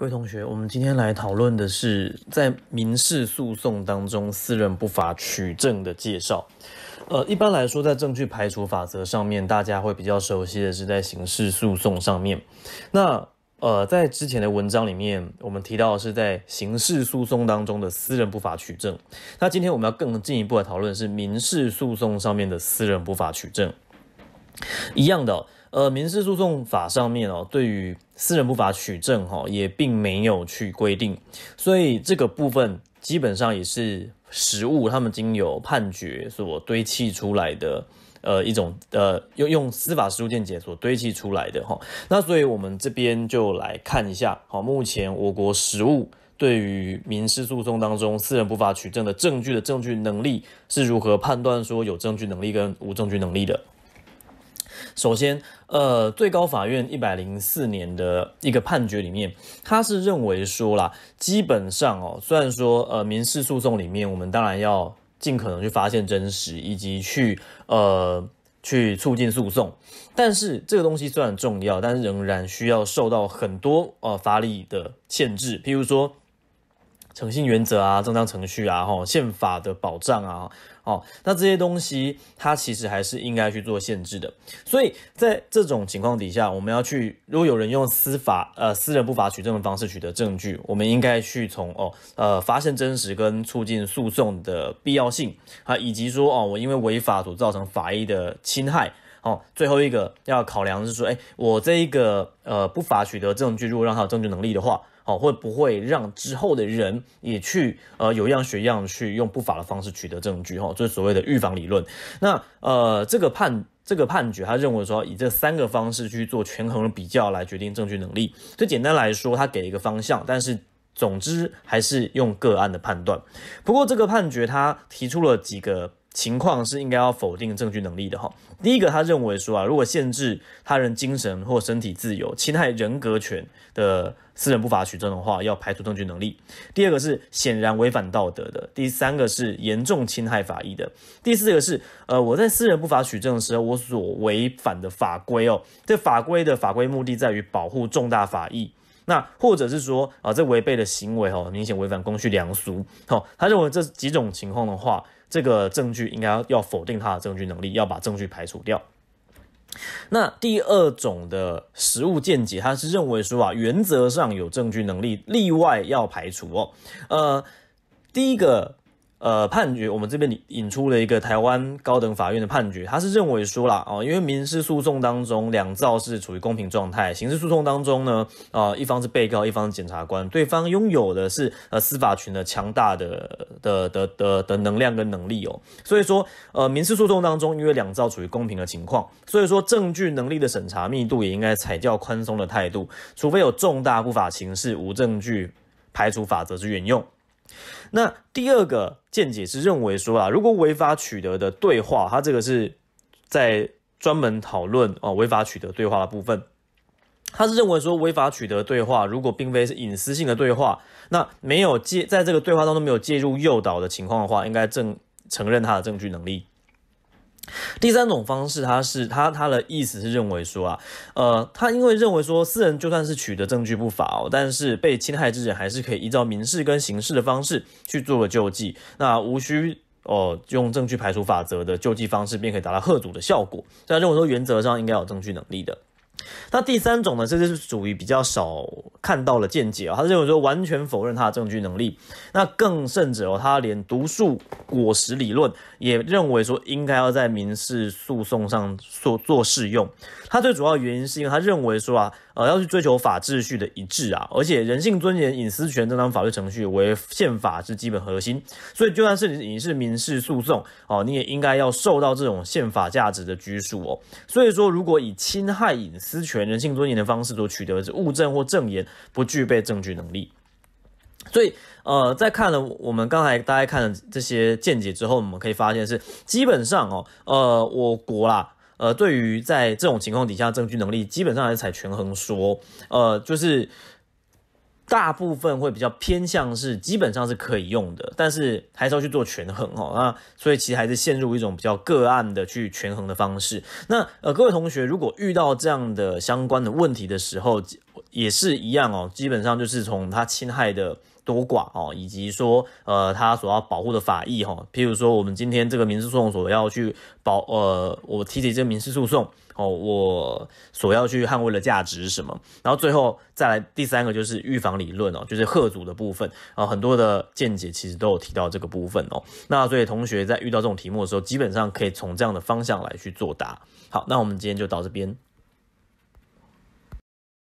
各位同学，我们今天来讨论的是在民事诉讼当中私人不法取证的介绍。呃，一般来说，在证据排除法则上面，大家会比较熟悉的是在刑事诉讼上面。那呃，在之前的文章里面，我们提到是在刑事诉讼当中的私人不法取证。那今天我们要更进一步的讨论是民事诉讼上面的私人不法取证。一样的，呃，民事诉讼法上面哦，对于私人不法取证哈，也并没有去规定，所以这个部分基本上也是实物，他们经由判决所堆砌出来的，呃一种呃用用司法实务见解所堆砌出来的哈。那所以我们这边就来看一下，好，目前我国实务对于民事诉讼当中私人不法取证的证据的证据能力是如何判断，说有证据能力跟无证据能力的。首先，呃，最高法院一百零四年的一个判决里面，他是认为说啦，基本上哦，虽然说呃，民事诉讼里面，我们当然要尽可能去发现真实以及去呃去促进诉讼，但是这个东西虽然重要，但是仍然需要受到很多呃法理的限制，譬如说。诚信原则啊，正当程序啊，吼，宪法的保障啊，哦，那这些东西它其实还是应该去做限制的。所以在这种情况底下，我们要去，如果有人用司法呃私人不法取证的方式取得证据，我们应该去从哦呃发现真实跟促进诉讼的必要性啊，以及说哦我因为违法所造成法益的侵害。哦，最后一个要考量是说，哎，我这一个呃不法取得证据，如果让他有证据能力的话，好，会不会让之后的人也去呃有样学样去用不法的方式取得证据？哈，就是所谓的预防理论。那呃这个判这个判决，他认为说以这三个方式去做权衡的比较来决定证据能力。最简单来说，他给了一个方向，但是总之还是用个案的判断。不过这个判决他提出了几个。情况是应该要否定证据能力的哈。第一个，他认为说啊，如果限制他人精神或身体自由、侵害人格权的私人不法取证的话，要排除证据能力。第二个是显然违反道德的。第三个是严重侵害法益的。第四个是呃，我在私人不法取证的时候，我所违反的法规哦，这法规的法规目的在于保护重大法益。那或者是说啊，这违背的行为哦，明显违反公序良俗。哦，他认为这几种情况的话，这个证据应该要否定他的证据能力，要把证据排除掉。那第二种的实物见解，他是认为说啊，原则上有证据能力，例外要排除哦。呃，第一个。呃，判决我们这边引出了一个台湾高等法院的判决，他是认为说啦，哦，因为民事诉讼当中两造是处于公平状态，刑事诉讼当中呢，呃，一方是被告，一方是检察官，对方拥有的是呃司法权的强大的的的的的能量跟能力哦，所以说呃民事诉讼当中因为两造处于公平的情况，所以说证据能力的审查密度也应该采较宽松的态度，除非有重大不法情事，无证据排除法则之运用。那第二个见解是认为说啦，如果违法取得的对话，他这个是在专门讨论哦违法取得对话的部分，他是认为说违法取得对话，如果并非是隐私性的对话，那没有介在这个对话当中没有介入诱导的情况的话，应该证承认他的证据能力。第三种方式，他是他他的意思是认为说啊，呃，他因为认为说，私人就算是取得证据不法哦，但是被侵害之人还是可以依照民事跟刑事的方式去做个救济，那无需哦用证据排除法则的救济方式，便可以达到贺阻的效果。他认为说原则上应该有证据能力的。那第三种呢，这就是属于比较少看到的见解啊。他认为说完全否认他的证据能力，那更甚者哦，他连毒树果实理论也认为说应该要在民事诉讼上做做适用。他最主要的原因是因为他认为说啊，呃，要去追求法秩序的一致啊，而且人性尊严、隐私权、正当法律程序为宪法之基本核心，所以就算是你是民事诉讼哦，你也应该要受到这种宪法价值的拘束哦。所以说，如果以侵害隐私，私权、人性尊严的方式所取得的物证或证言不具备证据能力。所以，呃，在看了我们刚才大家看的这些见解之后，我们可以发现是基本上哦，呃，我国啦，呃，对于在这种情况底下证据能力，基本上还是采权衡说，呃，就是。大部分会比较偏向是，基本上是可以用的，但是还是要去做权衡哦。那所以其实还是陷入一种比较个案的去权衡的方式。那呃，各位同学如果遇到这样的相关的问题的时候。也是一样哦，基本上就是从它侵害的多寡哦，以及说呃，它所要保护的法益哈。譬如说，我们今天这个民事诉讼所要去保呃，我提起这民事诉讼哦，我所要去捍卫的价值是什么？然后最后再来第三个就是预防理论哦，就是贺阻的部分啊，很多的见解其实都有提到这个部分哦。那所以同学在遇到这种题目的时候，基本上可以从这样的方向来去作答。好，那我们今天就到这边。